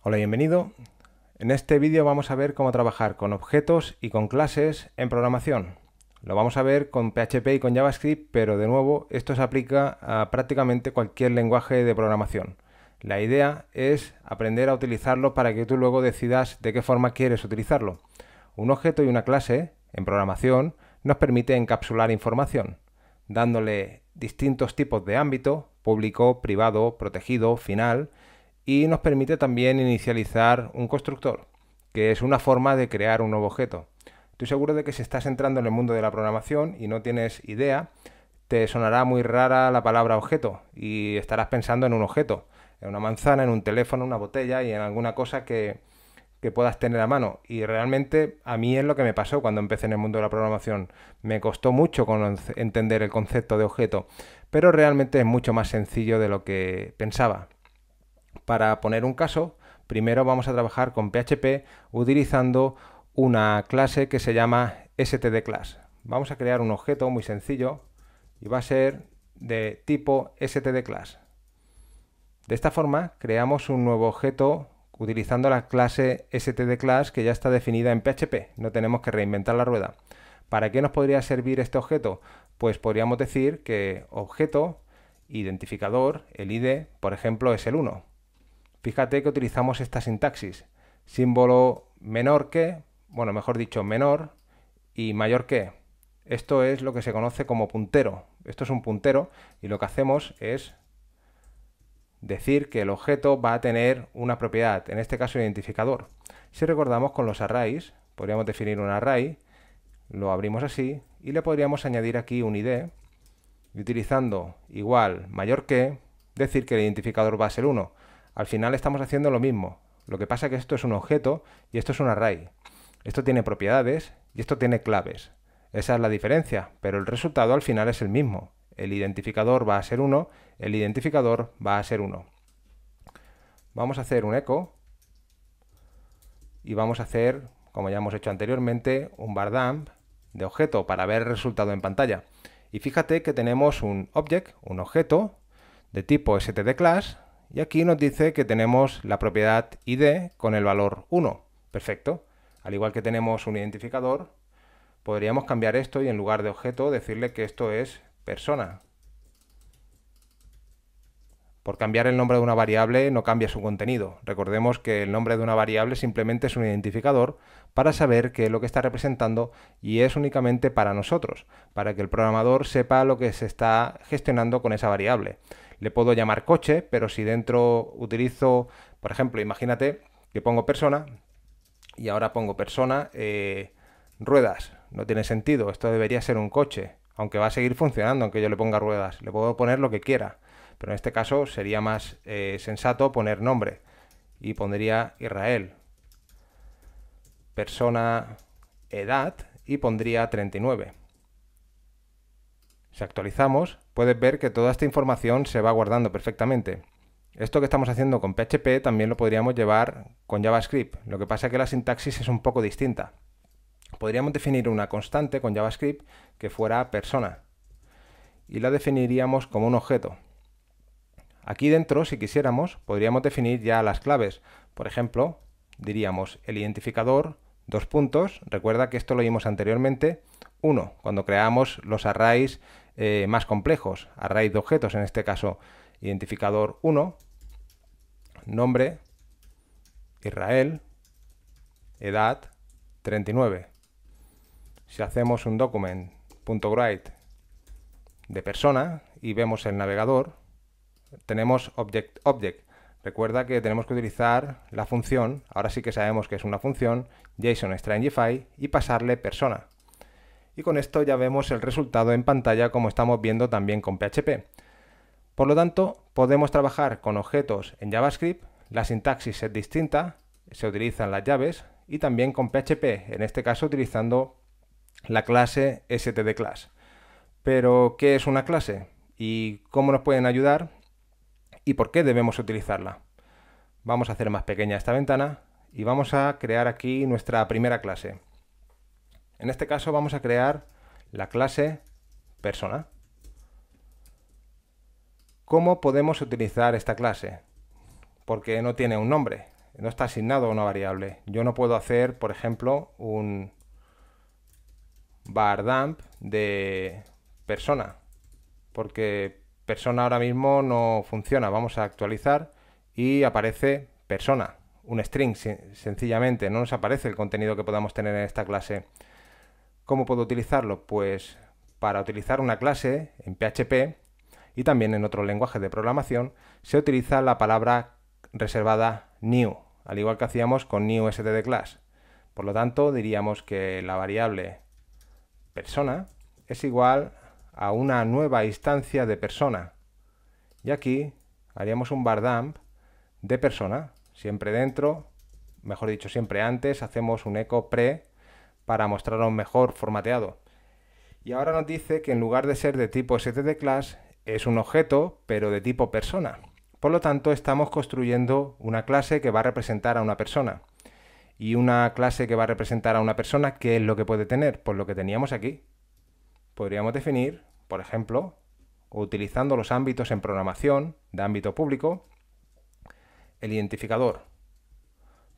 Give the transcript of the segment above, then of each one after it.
Hola, bienvenido. En este vídeo vamos a ver cómo trabajar con objetos y con clases en programación. Lo vamos a ver con PHP y con JavaScript, pero de nuevo esto se aplica a prácticamente cualquier lenguaje de programación. La idea es aprender a utilizarlo para que tú luego decidas de qué forma quieres utilizarlo. Un objeto y una clase en programación nos permite encapsular información, dándole distintos tipos de ámbito, público, privado, protegido, final, y nos permite también inicializar un constructor, que es una forma de crear un nuevo objeto. Estoy seguro de que si estás entrando en el mundo de la programación y no tienes idea, te sonará muy rara la palabra objeto y estarás pensando en un objeto, en una manzana, en un teléfono, en una botella y en alguna cosa que, que puedas tener a mano. Y realmente a mí es lo que me pasó cuando empecé en el mundo de la programación. Me costó mucho entender el concepto de objeto, pero realmente es mucho más sencillo de lo que pensaba. Para poner un caso, primero vamos a trabajar con PHP utilizando una clase que se llama stdClass. Vamos a crear un objeto muy sencillo y va a ser de tipo stdClass. De esta forma creamos un nuevo objeto utilizando la clase stdClass que ya está definida en PHP. No tenemos que reinventar la rueda. ¿Para qué nos podría servir este objeto? Pues podríamos decir que objeto, identificador, el ID, por ejemplo, es el 1. Fíjate que utilizamos esta sintaxis. Símbolo menor que, bueno, mejor dicho, menor y mayor que. Esto es lo que se conoce como puntero. Esto es un puntero y lo que hacemos es decir que el objeto va a tener una propiedad, en este caso identificador. Si recordamos con los arrays, podríamos definir un array, lo abrimos así y le podríamos añadir aquí un id y utilizando igual mayor que decir que el identificador va a ser 1 al final estamos haciendo lo mismo. Lo que pasa es que esto es un objeto y esto es un array. Esto tiene propiedades y esto tiene claves. Esa es la diferencia, pero el resultado al final es el mismo. El identificador va a ser 1, el identificador va a ser uno. Vamos a hacer un eco y vamos a hacer, como ya hemos hecho anteriormente, un bar dump de objeto para ver el resultado en pantalla. Y fíjate que tenemos un object, un objeto de tipo std class, y aquí nos dice que tenemos la propiedad id con el valor 1. Perfecto. Al igual que tenemos un identificador, podríamos cambiar esto y en lugar de objeto decirle que esto es persona. Por cambiar el nombre de una variable no cambia su contenido. Recordemos que el nombre de una variable simplemente es un identificador para saber qué es lo que está representando y es únicamente para nosotros, para que el programador sepa lo que se está gestionando con esa variable le puedo llamar coche, pero si dentro utilizo, por ejemplo, imagínate que pongo persona y ahora pongo persona, eh, ruedas, no tiene sentido, esto debería ser un coche, aunque va a seguir funcionando aunque yo le ponga ruedas, le puedo poner lo que quiera, pero en este caso sería más eh, sensato poner nombre y pondría Israel, persona, edad y pondría 39. Si actualizamos, puedes ver que toda esta información se va guardando perfectamente. Esto que estamos haciendo con PHP también lo podríamos llevar con JavaScript, lo que pasa es que la sintaxis es un poco distinta. Podríamos definir una constante con JavaScript que fuera persona y la definiríamos como un objeto. Aquí dentro, si quisiéramos, podríamos definir ya las claves. Por ejemplo, diríamos el identificador, dos puntos, recuerda que esto lo vimos anteriormente, uno, cuando creamos los arrays eh, más complejos, a raíz de objetos, en este caso identificador 1, nombre, Israel, edad, 39. Si hacemos un document.write de persona y vemos el navegador, tenemos object, object. Recuerda que tenemos que utilizar la función, ahora sí que sabemos que es una función, JSON Strangify y pasarle persona y con esto ya vemos el resultado en pantalla como estamos viendo también con PHP. Por lo tanto, podemos trabajar con objetos en JavaScript, la sintaxis es distinta, se utilizan las llaves y también con PHP, en este caso utilizando la clase stdClass. Pero, ¿qué es una clase? ¿Y cómo nos pueden ayudar? ¿Y por qué debemos utilizarla? Vamos a hacer más pequeña esta ventana y vamos a crear aquí nuestra primera clase. En este caso vamos a crear la clase persona. ¿Cómo podemos utilizar esta clase? Porque no tiene un nombre, no está asignado a una variable. Yo no puedo hacer, por ejemplo, un bar dump de persona, porque persona ahora mismo no funciona. Vamos a actualizar y aparece persona, un string sencillamente, no nos aparece el contenido que podamos tener en esta clase. ¿Cómo puedo utilizarlo? Pues para utilizar una clase en PHP y también en otro lenguaje de programación se utiliza la palabra reservada new, al igual que hacíamos con new std class. Por lo tanto, diríamos que la variable persona es igual a una nueva instancia de persona. Y aquí haríamos un bar de persona, siempre dentro, mejor dicho, siempre antes, hacemos un eco pre para mostrarlo mejor formateado. Y ahora nos dice que en lugar de ser de tipo class es un objeto, pero de tipo persona. Por lo tanto, estamos construyendo una clase que va a representar a una persona. Y una clase que va a representar a una persona, ¿qué es lo que puede tener? Pues lo que teníamos aquí. Podríamos definir, por ejemplo, utilizando los ámbitos en programación de ámbito público, el identificador.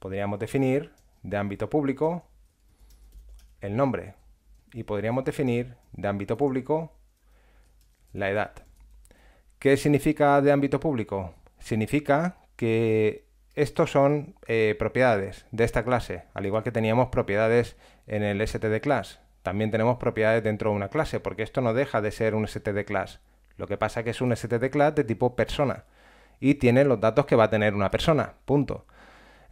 Podríamos definir de ámbito público el nombre y podríamos definir de ámbito público la edad. ¿Qué significa de ámbito público? Significa que estos son eh, propiedades de esta clase, al igual que teníamos propiedades en el STD class. También tenemos propiedades dentro de una clase, porque esto no deja de ser un STD class. Lo que pasa es que es un STD class de tipo persona y tiene los datos que va a tener una persona, punto.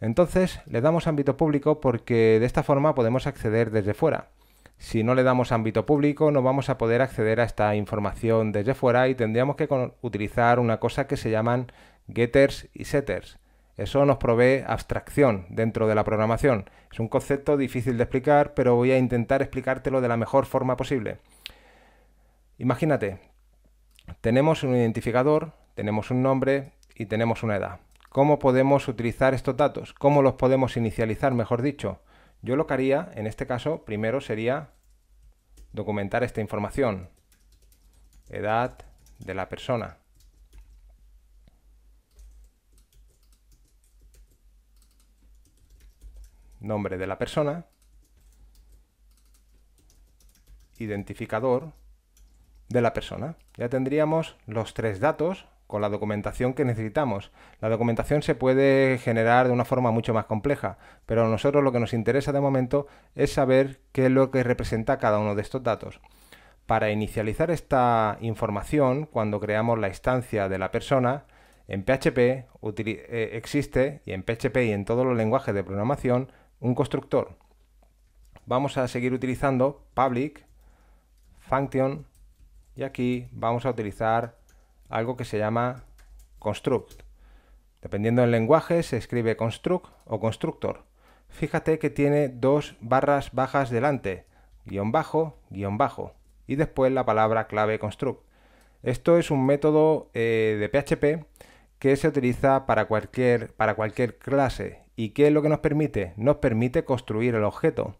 Entonces le damos ámbito público porque de esta forma podemos acceder desde fuera. Si no le damos ámbito público no vamos a poder acceder a esta información desde fuera y tendríamos que utilizar una cosa que se llaman getters y setters. Eso nos provee abstracción dentro de la programación. Es un concepto difícil de explicar, pero voy a intentar explicártelo de la mejor forma posible. Imagínate, tenemos un identificador, tenemos un nombre y tenemos una edad. ¿Cómo podemos utilizar estos datos? ¿Cómo los podemos inicializar, mejor dicho? Yo lo que haría, en este caso, primero sería documentar esta información. Edad de la persona. Nombre de la persona. Identificador de la persona. Ya tendríamos los tres datos con la documentación que necesitamos. La documentación se puede generar de una forma mucho más compleja, pero a nosotros lo que nos interesa de momento es saber qué es lo que representa cada uno de estos datos. Para inicializar esta información, cuando creamos la instancia de la persona, en PHP eh, existe, y en PHP y en todos los lenguajes de programación, un constructor. Vamos a seguir utilizando public, function, y aquí vamos a utilizar algo que se llama construct. Dependiendo del lenguaje se escribe construct o constructor. Fíjate que tiene dos barras bajas delante, guión bajo, guión bajo, y después la palabra clave construct. Esto es un método eh, de PHP que se utiliza para cualquier, para cualquier clase. ¿Y qué es lo que nos permite? Nos permite construir el objeto.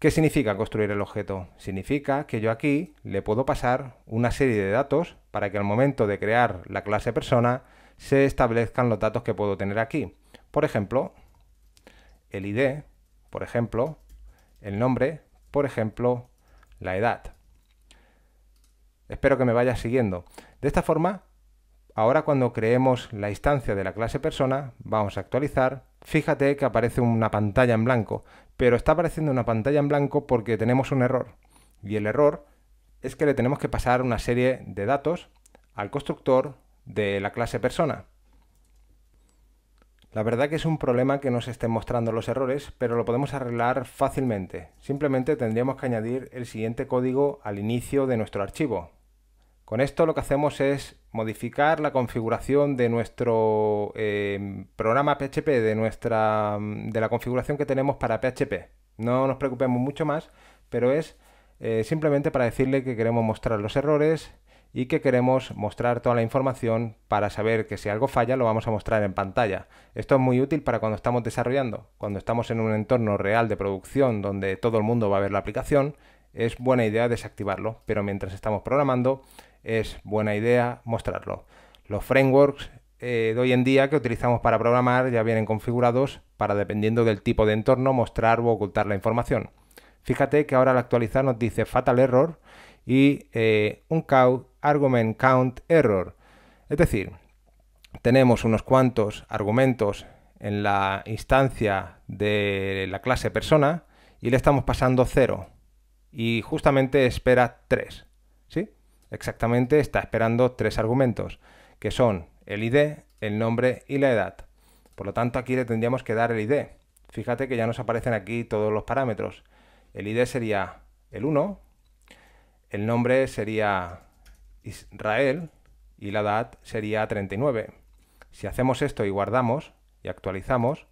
¿Qué significa construir el objeto? Significa que yo aquí le puedo pasar una serie de datos para que al momento de crear la clase persona se establezcan los datos que puedo tener aquí. Por ejemplo, el ID, por ejemplo, el nombre, por ejemplo, la edad. Espero que me vayas siguiendo. De esta forma, ahora cuando creemos la instancia de la clase persona, vamos a actualizar, fíjate que aparece una pantalla en blanco, pero está apareciendo una pantalla en blanco porque tenemos un error. Y el error es que le tenemos que pasar una serie de datos al constructor de la clase persona. La verdad que es un problema que nos estén mostrando los errores, pero lo podemos arreglar fácilmente. Simplemente tendríamos que añadir el siguiente código al inicio de nuestro archivo, con esto lo que hacemos es modificar la configuración de nuestro eh, programa PHP, de, nuestra, de la configuración que tenemos para PHP. No nos preocupemos mucho más, pero es eh, simplemente para decirle que queremos mostrar los errores y que queremos mostrar toda la información para saber que si algo falla lo vamos a mostrar en pantalla. Esto es muy útil para cuando estamos desarrollando, cuando estamos en un entorno real de producción donde todo el mundo va a ver la aplicación, es buena idea desactivarlo, pero mientras estamos programando es buena idea mostrarlo. Los frameworks eh, de hoy en día que utilizamos para programar ya vienen configurados para, dependiendo del tipo de entorno, mostrar o ocultar la información. Fíjate que ahora al actualizar nos dice fatal error y eh, un count, argument count error. Es decir, tenemos unos cuantos argumentos en la instancia de la clase persona y le estamos pasando 0 y justamente espera 3. ¿Sí? Exactamente está esperando tres argumentos, que son el ID, el nombre y la edad. Por lo tanto, aquí le tendríamos que dar el ID. Fíjate que ya nos aparecen aquí todos los parámetros. El ID sería el 1, el nombre sería Israel y la edad sería 39. Si hacemos esto y guardamos y actualizamos,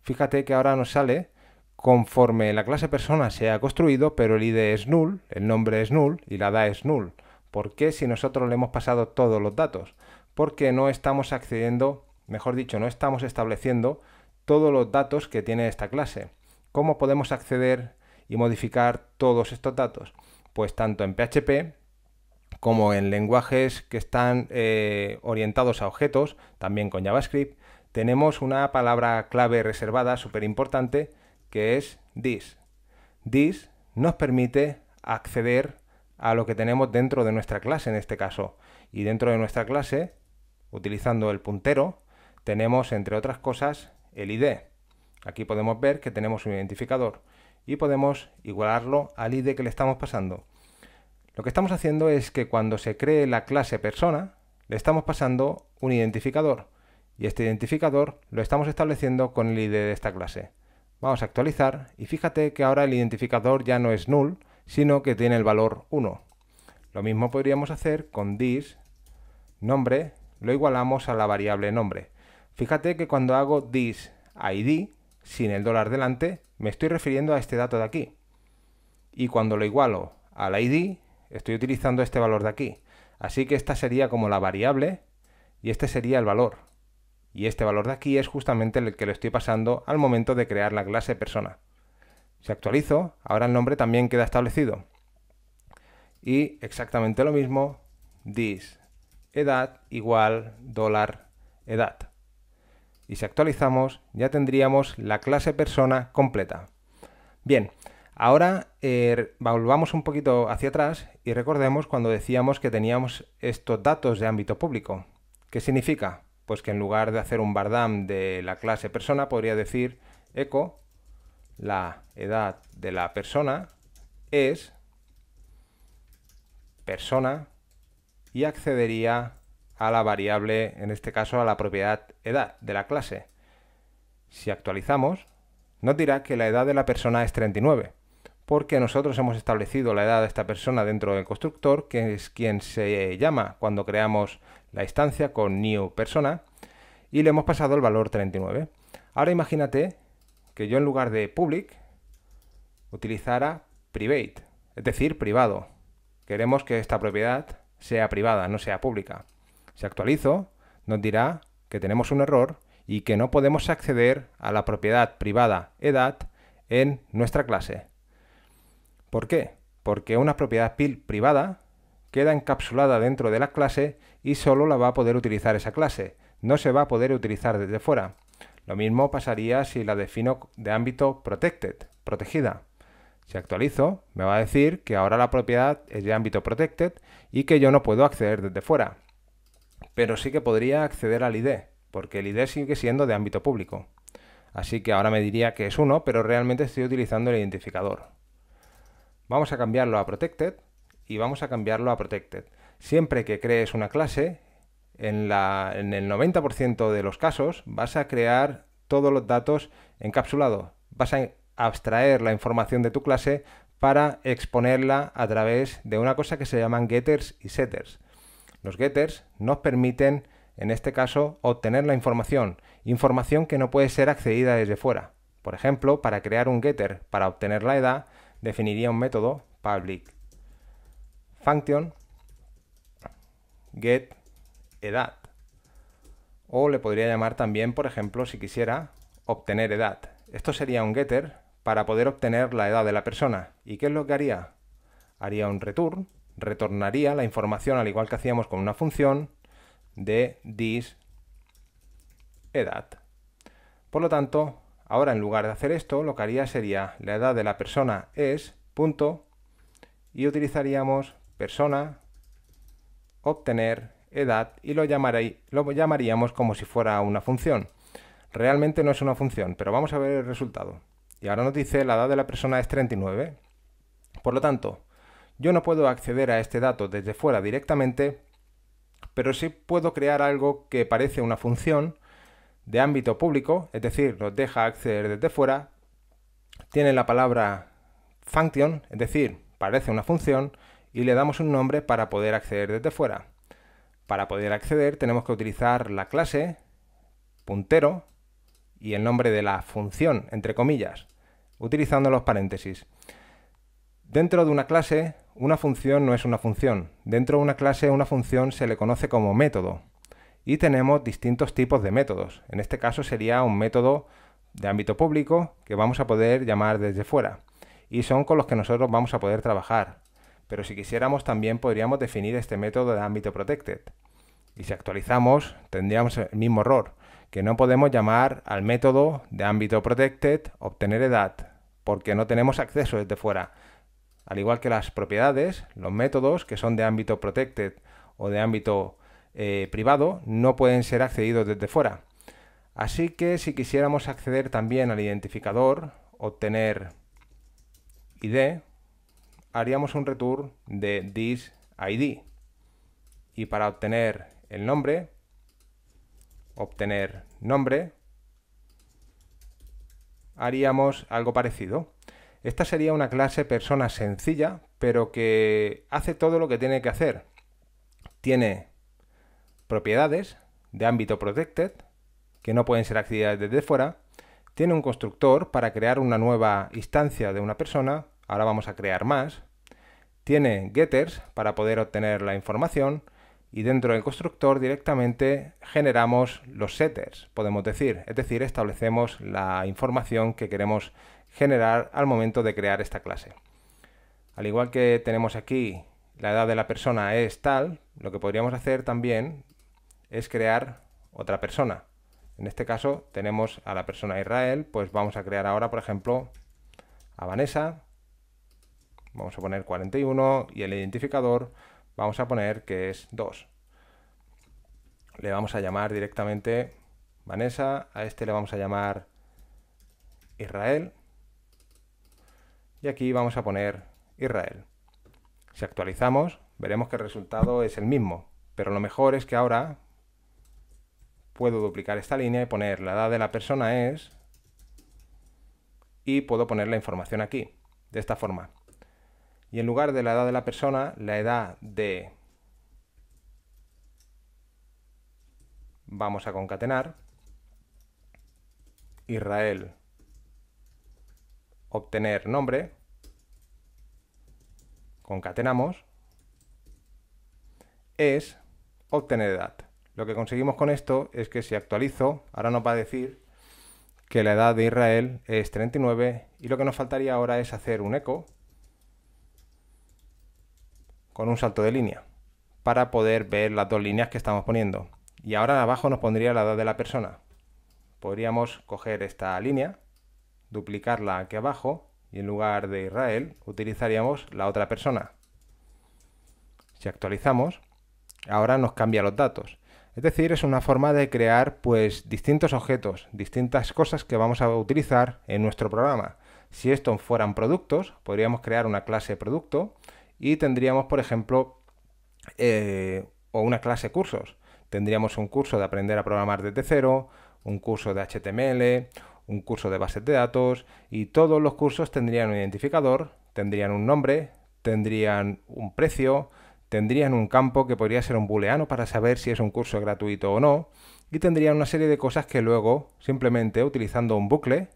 fíjate que ahora nos sale conforme la clase persona se ha construido, pero el ID es null, el nombre es null y la edad es null. ¿Por qué si nosotros le hemos pasado todos los datos? Porque no estamos accediendo, mejor dicho, no estamos estableciendo todos los datos que tiene esta clase. ¿Cómo podemos acceder y modificar todos estos datos? Pues tanto en PHP como en lenguajes que están eh, orientados a objetos, también con JavaScript, tenemos una palabra clave reservada súper importante que es this. This nos permite acceder a lo que tenemos dentro de nuestra clase en este caso. Y dentro de nuestra clase, utilizando el puntero, tenemos entre otras cosas el ID. Aquí podemos ver que tenemos un identificador y podemos igualarlo al ID que le estamos pasando. Lo que estamos haciendo es que cuando se cree la clase persona, le estamos pasando un identificador y este identificador lo estamos estableciendo con el ID de esta clase. Vamos a actualizar y fíjate que ahora el identificador ya no es null, sino que tiene el valor 1. Lo mismo podríamos hacer con this nombre, lo igualamos a la variable nombre. Fíjate que cuando hago this sin el dólar delante, me estoy refiriendo a este dato de aquí. Y cuando lo igualo al id, estoy utilizando este valor de aquí. Así que esta sería como la variable y este sería el valor y este valor de aquí es justamente el que le estoy pasando al momento de crear la clase persona. Si actualizo, ahora el nombre también queda establecido. Y exactamente lo mismo, dis edad igual dólar edad. Y si actualizamos, ya tendríamos la clase persona completa. Bien, ahora eh, volvamos un poquito hacia atrás y recordemos cuando decíamos que teníamos estos datos de ámbito público. ¿Qué significa? pues que en lugar de hacer un bardam de la clase persona, podría decir eco, la edad de la persona es persona y accedería a la variable, en este caso a la propiedad edad de la clase. Si actualizamos, nos dirá que la edad de la persona es 39 porque nosotros hemos establecido la edad de esta persona dentro del constructor, que es quien se llama cuando creamos la instancia con new persona, y le hemos pasado el valor 39. Ahora imagínate que yo en lugar de public utilizara private, es decir, privado. Queremos que esta propiedad sea privada, no sea pública. Si actualizo, nos dirá que tenemos un error y que no podemos acceder a la propiedad privada edad en nuestra clase. ¿Por qué? Porque una propiedad privada queda encapsulada dentro de la clase y solo la va a poder utilizar esa clase, no se va a poder utilizar desde fuera. Lo mismo pasaría si la defino de ámbito protected, protegida. Si actualizo, me va a decir que ahora la propiedad es de ámbito protected y que yo no puedo acceder desde fuera. Pero sí que podría acceder al ID, porque el ID sigue siendo de ámbito público. Así que ahora me diría que es uno, pero realmente estoy utilizando el identificador. Vamos a cambiarlo a protected y vamos a cambiarlo a protected. Siempre que crees una clase, en, el 90% de los casos vas a crear todos los datos encapsulados. Vas a abstraer la información de tu clase para exponerla a través de una cosa que se llaman getters y setters. Los getters nos permiten, en este caso, obtener la información, información que no puede ser accedida desde fuera. Por ejemplo, para crear un getter para obtener la edad, definiría un método public function get edad. O le podría llamar también, por ejemplo, si quisiera, obtener edad. Esto sería un getter para poder obtener la edad de la persona. ¿Y qué es lo que haría? Haría un return, retornaría la información al igual que hacíamos con una función de this edad. Por lo tanto, Ahora, en lugar de hacer esto, lo que haría sería la edad de la persona es punto y utilizaríamos persona obtener edad y lo, lo llamaríamos como si fuera una función. Realmente no es una función, pero vamos a ver el resultado. Y ahora nos dice la edad de la persona es 39. Por lo tanto, yo no puedo acceder a este dato desde fuera directamente, pero sí puedo crear algo que parece una función de ámbito público, es decir, nos deja acceder desde fuera, tiene la palabra function, es decir, parece una función, y le damos un nombre para poder acceder desde fuera. Para poder acceder tenemos que utilizar la clase puntero y el nombre de la función, entre comillas, utilizando los paréntesis. Dentro de una clase, una función no es una función. Dentro de una clase, una función se le conoce como método y tenemos distintos tipos de métodos. En este caso sería un método de ámbito público que vamos a poder llamar desde fuera y son con los que nosotros vamos a poder trabajar. Pero si quisiéramos también podríamos definir este método de ámbito protected. Y si actualizamos tendríamos el mismo error, que no podemos llamar al método de ámbito protected obtener edad, porque no tenemos acceso desde fuera. Al igual que las propiedades, los métodos que son de ámbito protected o de ámbito eh, privado no pueden ser accedidos desde fuera. Así que si quisiéramos acceder también al identificador, obtener ID, haríamos un return de this ID. Y para obtener el nombre, obtener nombre, haríamos algo parecido. Esta sería una clase persona sencilla, pero que hace todo lo que tiene que hacer. Tiene propiedades de ámbito protected, que no pueden ser actividades desde fuera, tiene un constructor para crear una nueva instancia de una persona, ahora vamos a crear más, tiene getters para poder obtener la información y dentro del constructor directamente generamos los setters, podemos decir, es decir, establecemos la información que queremos generar al momento de crear esta clase. Al igual que tenemos aquí la edad de la persona es tal, lo que podríamos hacer también es crear otra persona. En este caso tenemos a la persona Israel, pues vamos a crear ahora, por ejemplo, a Vanessa. Vamos a poner 41 y el identificador vamos a poner que es 2. Le vamos a llamar directamente Vanessa, a este le vamos a llamar Israel. Y aquí vamos a poner Israel. Si actualizamos, veremos que el resultado es el mismo. Pero lo mejor es que ahora puedo duplicar esta línea y poner la edad de la persona es y puedo poner la información aquí, de esta forma. Y en lugar de la edad de la persona, la edad de... Vamos a concatenar. Israel. Obtener nombre. Concatenamos. Es obtener edad. Lo que conseguimos con esto es que si actualizo, ahora nos va a decir que la edad de Israel es 39 y lo que nos faltaría ahora es hacer un eco con un salto de línea para poder ver las dos líneas que estamos poniendo. Y ahora abajo nos pondría la edad de la persona. Podríamos coger esta línea, duplicarla aquí abajo y en lugar de Israel utilizaríamos la otra persona. Si actualizamos, ahora nos cambia los datos. Es decir, es una forma de crear pues distintos objetos, distintas cosas que vamos a utilizar en nuestro programa. Si estos fueran productos, podríamos crear una clase producto y tendríamos, por ejemplo, eh, o una clase cursos. Tendríamos un curso de aprender a programar desde cero, un curso de HTML, un curso de bases de datos y todos los cursos tendrían un identificador, tendrían un nombre, tendrían un precio, tendrían un campo que podría ser un booleano para saber si es un curso gratuito o no, y tendrían una serie de cosas que luego, simplemente utilizando un bucle,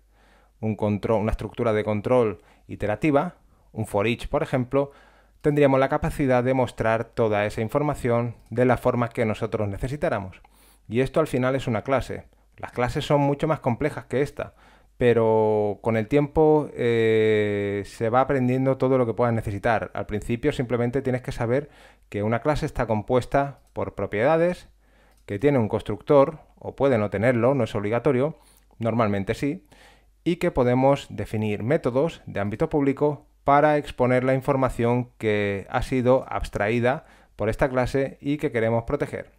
un control, una estructura de control iterativa, un for each, por ejemplo, tendríamos la capacidad de mostrar toda esa información de la forma que nosotros necesitáramos. Y esto al final es una clase. Las clases son mucho más complejas que esta pero con el tiempo eh, se va aprendiendo todo lo que puedas necesitar. Al principio simplemente tienes que saber que una clase está compuesta por propiedades, que tiene un constructor, o puede no tenerlo, no es obligatorio, normalmente sí, y que podemos definir métodos de ámbito público para exponer la información que ha sido abstraída por esta clase y que queremos proteger.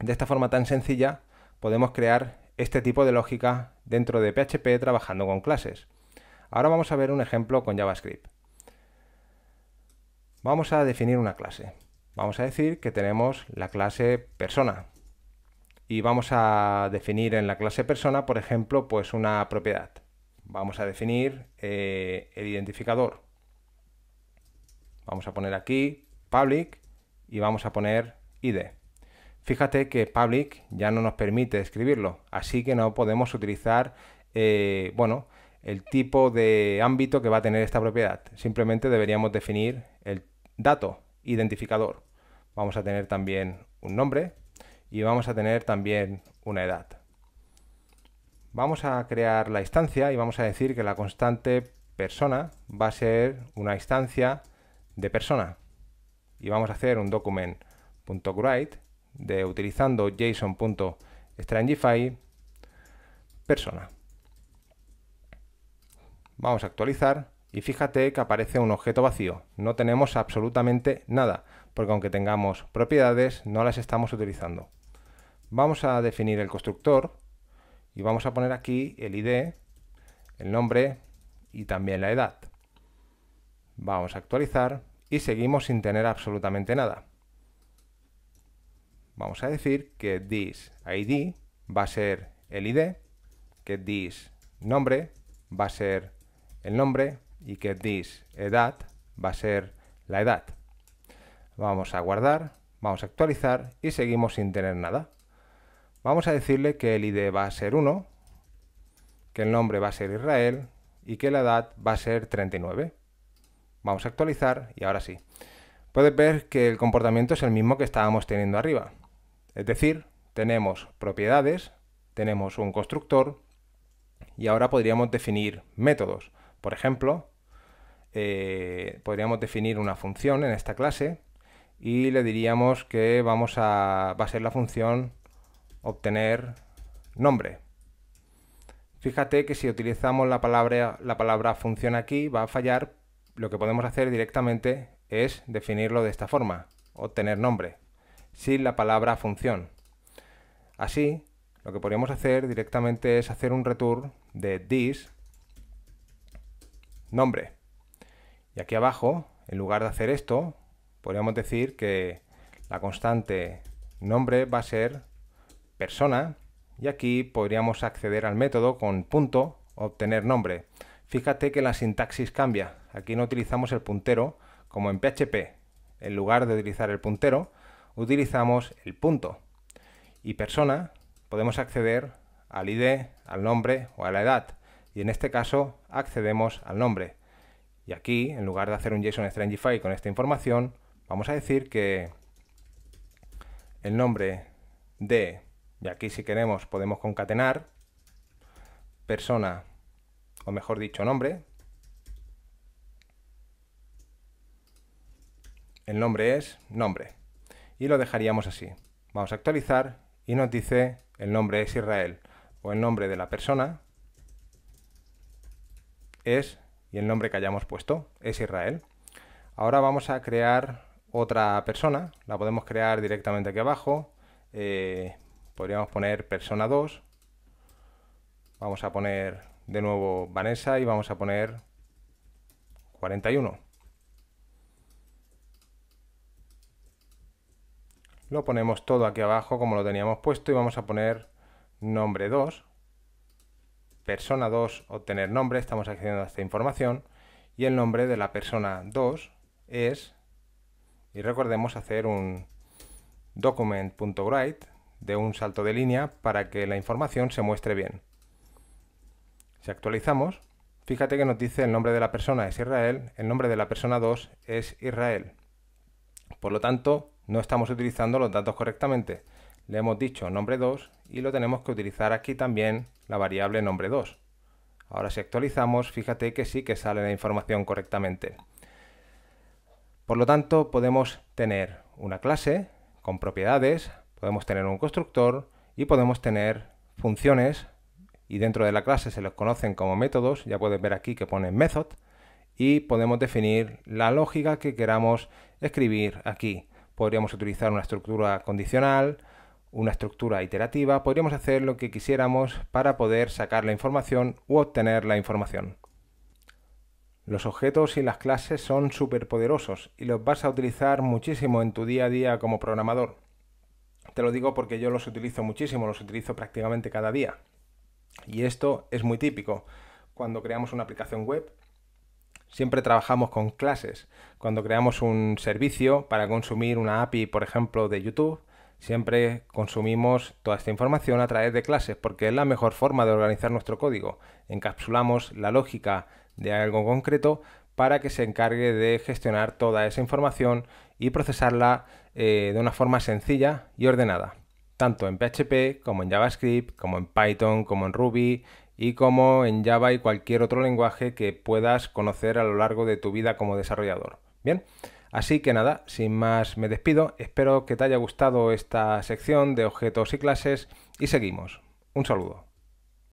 De esta forma tan sencilla podemos crear este tipo de lógica dentro de PHP trabajando con clases. Ahora vamos a ver un ejemplo con JavaScript. Vamos a definir una clase. Vamos a decir que tenemos la clase persona. Y vamos a definir en la clase persona, por ejemplo, pues una propiedad. Vamos a definir eh, el identificador. Vamos a poner aquí public y vamos a poner id. Fíjate que public ya no nos permite escribirlo, así que no podemos utilizar, eh, bueno, el tipo de ámbito que va a tener esta propiedad. Simplemente deberíamos definir el dato identificador. Vamos a tener también un nombre y vamos a tener también una edad. Vamos a crear la instancia y vamos a decir que la constante persona va a ser una instancia de persona. Y vamos a hacer un document.write de utilizando json.strangify persona. Vamos a actualizar y fíjate que aparece un objeto vacío. No tenemos absolutamente nada, porque aunque tengamos propiedades, no las estamos utilizando. Vamos a definir el constructor y vamos a poner aquí el ID, el nombre y también la edad. Vamos a actualizar y seguimos sin tener absolutamente nada vamos a decir que this ID va a ser el ID, que this nombre va a ser el nombre y que this edad va a ser la edad. Vamos a guardar, vamos a actualizar y seguimos sin tener nada. Vamos a decirle que el ID va a ser 1, que el nombre va a ser Israel y que la edad va a ser 39. Vamos a actualizar y ahora sí. Puedes ver que el comportamiento es el mismo que estábamos teniendo arriba. Es decir, tenemos propiedades, tenemos un constructor y ahora podríamos definir métodos. Por ejemplo, eh, podríamos definir una función en esta clase y le diríamos que vamos a, va a ser la función obtener nombre. Fíjate que si utilizamos la palabra, la palabra función aquí va a fallar. Lo que podemos hacer directamente es definirlo de esta forma, obtener nombre sin la palabra función. Así, lo que podríamos hacer directamente es hacer un return de this nombre. Y aquí abajo, en lugar de hacer esto, podríamos decir que la constante nombre va a ser persona y aquí podríamos acceder al método con punto obtener nombre. Fíjate que la sintaxis cambia. Aquí no utilizamos el puntero como en PHP. En lugar de utilizar el puntero, utilizamos el punto y persona podemos acceder al ID, al nombre o a la edad. Y en este caso accedemos al nombre. Y aquí, en lugar de hacer un JSON Strangify con esta información, vamos a decir que el nombre de, y aquí si queremos podemos concatenar, persona, o mejor dicho, nombre. El nombre es nombre y lo dejaríamos así. Vamos a actualizar y nos dice el nombre es Israel o el nombre de la persona es y el nombre que hayamos puesto es Israel. Ahora vamos a crear otra persona, la podemos crear directamente aquí abajo, eh, podríamos poner persona 2, vamos a poner de nuevo Vanessa y vamos a poner 41. Lo ponemos todo aquí abajo como lo teníamos puesto y vamos a poner nombre 2, persona 2, obtener nombre, estamos accediendo a esta información y el nombre de la persona 2 es, y recordemos hacer un document.write de un salto de línea para que la información se muestre bien. Si actualizamos, fíjate que nos dice el nombre de la persona es Israel, el nombre de la persona 2 es Israel. Por lo tanto, no estamos utilizando los datos correctamente. Le hemos dicho nombre 2 y lo tenemos que utilizar aquí también la variable nombre 2. Ahora si actualizamos, fíjate que sí que sale la información correctamente. Por lo tanto, podemos tener una clase con propiedades, podemos tener un constructor y podemos tener funciones y dentro de la clase se los conocen como métodos, ya puedes ver aquí que pone method, y podemos definir la lógica que queramos escribir aquí podríamos utilizar una estructura condicional, una estructura iterativa, podríamos hacer lo que quisiéramos para poder sacar la información u obtener la información. Los objetos y las clases son súper poderosos y los vas a utilizar muchísimo en tu día a día como programador. Te lo digo porque yo los utilizo muchísimo, los utilizo prácticamente cada día. Y esto es muy típico. Cuando creamos una aplicación web, Siempre trabajamos con clases. Cuando creamos un servicio para consumir una API, por ejemplo, de YouTube, siempre consumimos toda esta información a través de clases, porque es la mejor forma de organizar nuestro código. Encapsulamos la lógica de algo concreto para que se encargue de gestionar toda esa información y procesarla eh, de una forma sencilla y ordenada, tanto en PHP como en JavaScript, como en Python, como en Ruby, y como en Java y cualquier otro lenguaje que puedas conocer a lo largo de tu vida como desarrollador. Bien, así que nada, sin más me despido, espero que te haya gustado esta sección de objetos y clases y seguimos. Un saludo.